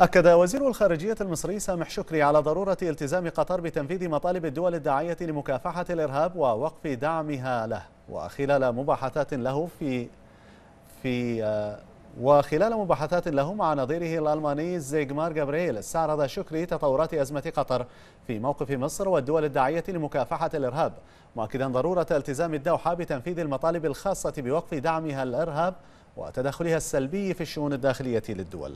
أكد وزير الخارجية المصري سامح شكري على ضرورة التزام قطر بتنفيذ مطالب الدول الداعية لمكافحة الإرهاب ووقف دعمها له وخلال مباحثات له في في آه، وخلال مباحثات له مع نظيره الألماني زيغمار جابرييل استعرض شكري تطورات أزمة قطر في موقف مصر والدول الداعية لمكافحة الإرهاب مؤكدا ضرورة التزام الدوحة بتنفيذ المطالب الخاصة بوقف دعمها الإرهاب وتدخلها السلبي في الشؤون الداخلية للدول